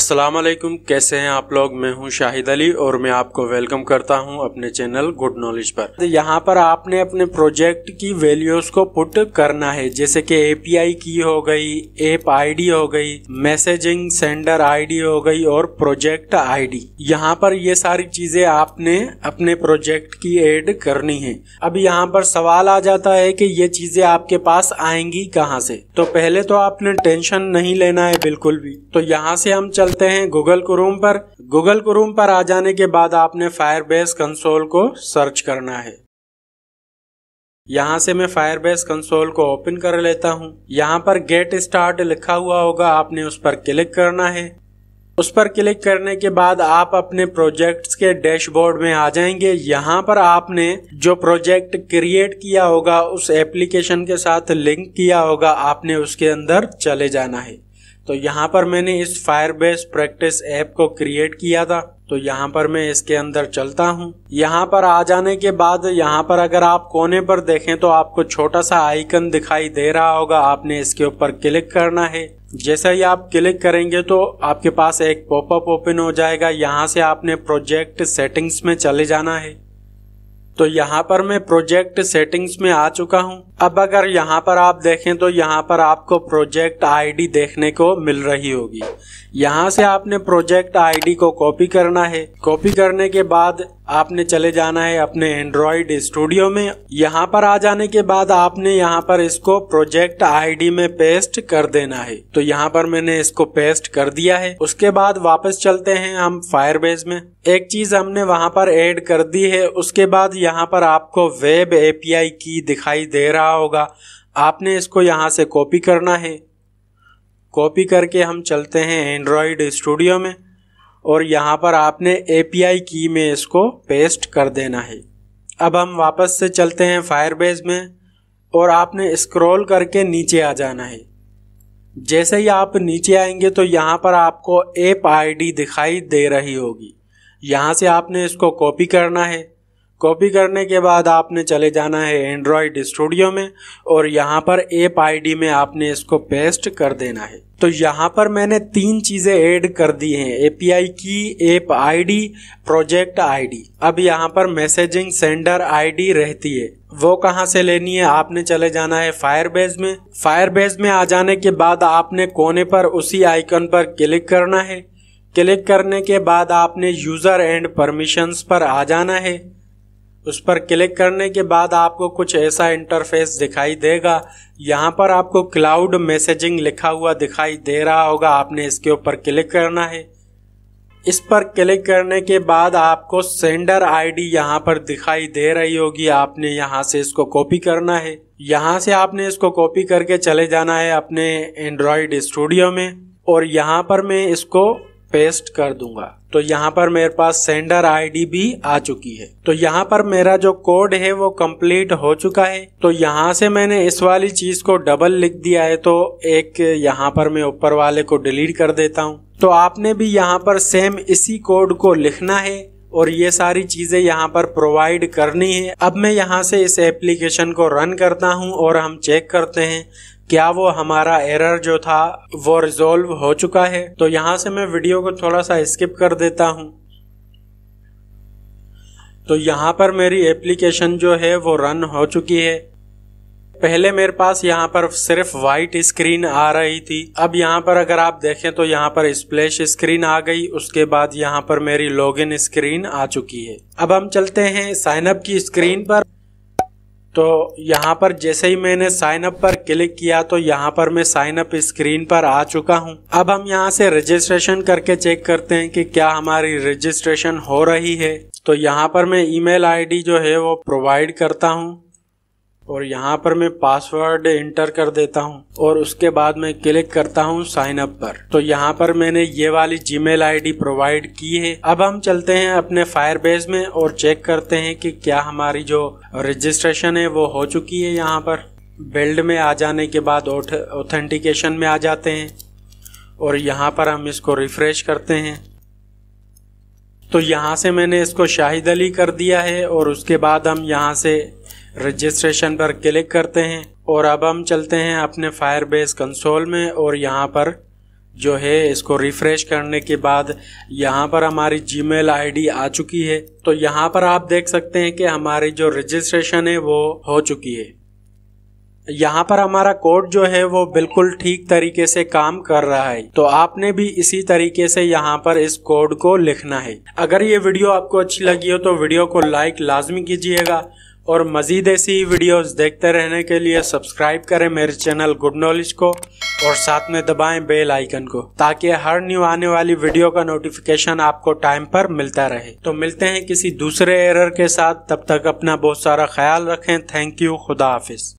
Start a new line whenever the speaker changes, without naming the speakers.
अस्सलाम वालेकुम कैसे हैं आप लोग मैं हूं शाहिद अली और मैं आपको वेलकम करता हूं अपने चैनल गुड नॉलेज पर तो यहां पर आपने अपने प्रोजेक्ट की वैल्यूज को पुट करना है जैसे कि एपीआई की हो गई एप आईडी हो गई मैसेजिंग सेंडर आईडी हो गई और प्रोजेक्ट आईडी यहां पर ये सारी चीजें आपने अपने प्रोजेक्ट की एड करनी है अब यहाँ पर सवाल आ जाता है की ये चीजें आपके पास आएंगी कहाँ से तो पहले तो आपने टेंशन नहीं लेना है बिल्कुल भी तो यहाँ से हम चल चलते हैं गूगल क्रोम पर गूगल क्रोम पर आ जाने के बाद आपने फायरबेस कंसोल को सर्च करना है यहाँ से मैं फायरबेस कंसोल को ओपन कर लेता हूँ यहाँ पर गेट स्टार्ट लिखा हुआ होगा आपने उस पर क्लिक करना है उस पर क्लिक करने के बाद आप अपने प्रोजेक्ट्स के डैशबोर्ड में आ जाएंगे यहाँ पर आपने जो प्रोजेक्ट क्रिएट किया होगा उस एप्लीकेशन के साथ लिंक किया होगा आपने उसके अंदर चले जाना है तो यहाँ पर मैंने इस फायरबेस प्रैक्टिस ऐप को क्रिएट किया था तो यहाँ पर मैं इसके अंदर चलता हूँ यहाँ पर आ जाने के बाद यहाँ पर अगर आप कोने पर देखें तो आपको छोटा सा आइकन दिखाई दे रहा होगा आपने इसके ऊपर क्लिक करना है जैसा ही आप क्लिक करेंगे तो आपके पास एक पॉपअप ओपन हो जाएगा यहाँ से आपने प्रोजेक्ट सेटिंग्स में चले जाना है तो यहाँ पर मैं प्रोजेक्ट सेटिंग्स में आ चुका हूँ अब अगर यहाँ पर आप देखें तो यहाँ पर आपको प्रोजेक्ट आईडी देखने को मिल रही होगी यहाँ से आपने प्रोजेक्ट आईडी को कॉपी करना है कॉपी करने के बाद आपने चले जाना है अपने एंड्रॉयड स्टूडियो में यहाँ पर आ जाने के बाद आपने यहाँ पर इसको प्रोजेक्ट आईडी में पेस्ट कर देना है तो यहाँ पर मैंने इसको पेस्ट कर दिया है उसके बाद वापस चलते हैं हम फायरबेस में एक चीज हमने वहाँ पर ऐड कर दी है उसके बाद यहाँ पर आपको वेब एपीआई की दिखाई दे रहा होगा आपने इसको यहाँ से कॉपी करना है कॉपी करके हम चलते हैं एंड्रॉयड स्टूडियो में और यहाँ पर आपने ए की में इसको पेस्ट कर देना है अब हम वापस से चलते हैं फायरबेस में और आपने स्क्रॉल करके नीचे आ जाना है जैसे ही आप नीचे आएंगे तो यहाँ पर आपको एप आईडी दिखाई दे रही होगी यहाँ से आपने इसको कॉपी करना है कॉपी करने के बाद आपने चले जाना है एंड्रॉयड स्टूडियो में और यहाँ पर एप आईडी में आपने इसको पेस्ट कर देना है तो यहाँ पर मैंने तीन चीज़ें ऐड कर दी हैं एपीआई की एप आईडी प्रोजेक्ट आईडी अब यहाँ पर मैसेजिंग सेंडर आईडी रहती है वो कहाँ से लेनी है आपने चले जाना है फायरबेस में बेस में आ जाने के बाद आपने कोने पर उसी आइकन पर क्लिक करना है क्लिक करने के बाद आपने यूज़र एंड परमिशंस पर आ जाना है उस पर क्लिक करने के बाद आपको कुछ ऐसा इंटरफेस दिखाई देगा यहाँ पर आपको क्लाउड मैसेजिंग लिखा हुआ दिखाई दे रहा होगा आपने इसके ऊपर क्लिक करना है इस पर क्लिक करने के बाद आपको सेंडर आईडी यहाँ पर दिखाई दे रही होगी आपने यहाँ से इसको कॉपी करना है यहाँ से आपने इसको कॉपी करके चले जाना है अपने एंड्रॉयड स्टूडियो में और यहाँ पर मैं इसको पेस्ट कर दूंगा तो यहाँ पर मेरे पास सेंडर आईडी भी आ चुकी है तो यहाँ पर मेरा जो कोड है वो कंप्लीट हो चुका है तो यहाँ से मैंने इस वाली चीज को डबल लिख दिया है तो एक यहाँ पर मैं ऊपर वाले को डिलीट कर देता हूँ तो आपने भी यहाँ पर सेम इसी कोड को लिखना है और ये सारी चीज़ें यहाँ पर प्रोवाइड करनी है अब मैं यहाँ से इस एप्लीकेशन को रन करता हूँ और हम चेक करते हैं क्या वो हमारा एरर जो था वो रिजोल्व हो चुका है तो यहाँ से मैं वीडियो को थोड़ा सा स्किप कर देता हूँ तो यहाँ पर मेरी एप्लीकेशन जो है वो रन हो चुकी है पहले मेरे पास यहाँ पर सिर्फ व्हाइट स्क्रीन आ रही थी अब यहाँ पर अगर आप देखें तो यहाँ पर स्प्लैश स्क्रीन आ गई उसके बाद यहाँ पर मेरी लॉगिन स्क्रीन आ चुकी है अब हम चलते हैं साइनअप की स्क्रीन पर तो यहाँ पर जैसे ही मैंने साइन अप पर क्लिक किया तो यहाँ पर मैं साइन अप स्क्रीन पर आ चुका हूँ अब हम यहाँ से रजिस्ट्रेशन करके चेक करते हैं कि क्या हमारी रजिस्ट्रेशन हो रही है तो यहाँ पर मैं ईमेल आईडी जो है वो प्रोवाइड करता हूँ और यहाँ पर मैं पासवर्ड इंटर कर देता हूँ और उसके बाद मैं क्लिक करता हूँ साइन अप पर तो यहाँ पर मैंने ये वाली जीमेल आईडी प्रोवाइड की है अब हम चलते हैं अपने फायरबेस में और चेक करते हैं कि क्या हमारी जो रजिस्ट्रेशन है वो हो चुकी है यहाँ पर बिल्ड में आ जाने के बाद ऑथेंटिकेशन में आ जाते हैं और यहाँ पर हम इसको रिफ्रेश करते हैं तो यहाँ से मैंने इसको शाहिद अली कर दिया है और उसके बाद हम यहाँ से रजिस्ट्रेशन पर क्लिक करते हैं और अब हम चलते हैं अपने फायरबेस कंसोल में और यहाँ पर जो है इसको रिफ़्रेश करने के बाद यहाँ पर हमारी जीमेल आईडी आ चुकी है तो यहाँ पर आप देख सकते हैं कि हमारी जो रजिस्ट्रेशन है वो हो चुकी है यहाँ पर हमारा कोड जो है वो बिल्कुल ठीक तरीके से काम कर रहा है तो आपने भी इसी तरीके से यहाँ पर इस कोड को लिखना है अगर ये वीडियो आपको अच्छी लगी हो तो वीडियो को लाइक लाजमी कीजिएगा और मज़ीद ऐसी वीडियोस देखते रहने के लिए सब्सक्राइब करें मेरे चैनल गुड नॉलेज को और साथ में दबाएं बेल आइकन को ताकि हर न्यू आने वाली वीडियो का नोटिफिकेशन आपको टाइम पर मिलता रहे तो मिलते हैं किसी दूसरे एरर के साथ तब तक अपना बहुत सारा ख्याल रखें थैंक यू खुदा हाफिज